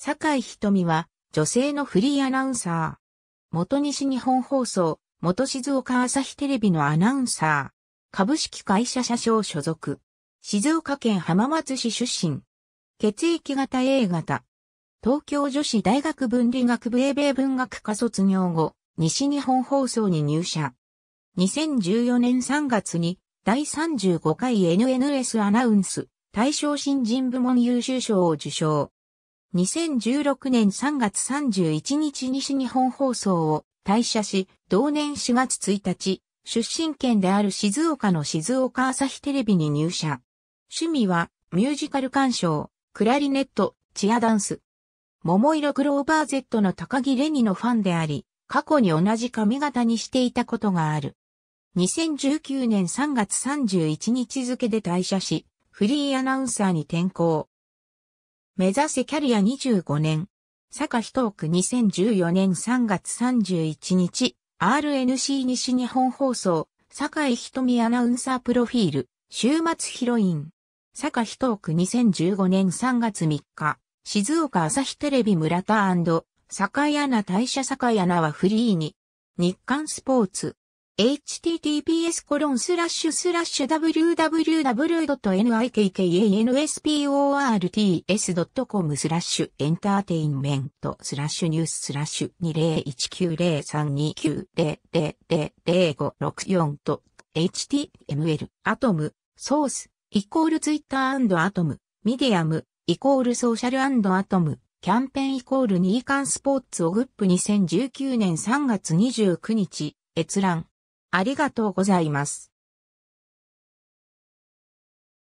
坂井瞳は、女性のフリーアナウンサー。元西日本放送、元静岡朝日テレビのアナウンサー。株式会社社長所属。静岡県浜松市出身。血液型 A 型。東京女子大学文理学部英米文学科卒業後、西日本放送に入社。2014年3月に第35回 NNS アナウンス大賞新人部門優秀賞を受賞。2016年3月31日西日本放送を退社し、同年4月1日、出身県である静岡の静岡朝日テレビに入社。趣味は、ミュージカル鑑賞、クラリネット、チアダンス。桃色クローバー Z の高木レニのファンであり、過去に同じ髪型にしていたことがある。2019年3月31日付で退社し、フリーアナウンサーに転向。目指せキャリア25年。坂一区2014年3月31日、RNC 西日本放送、坂井瞳アナウンサープロフィール、週末ヒロイン。坂一区2015年3月3日、静岡朝日テレビ村田坂井アナ大社坂井アナはフリーに、日刊スポーツ、https www.nikkei.nsports.com スラッシュエンターテインメントスラッシュニューススラッシュ20190329000564と html アトムソースイコールツイッターアトムミディアムイコールソーシャルアトムキャンペーンイコールニーカンスポーツオグップ2019年3月29日閲覧ありがとうございます。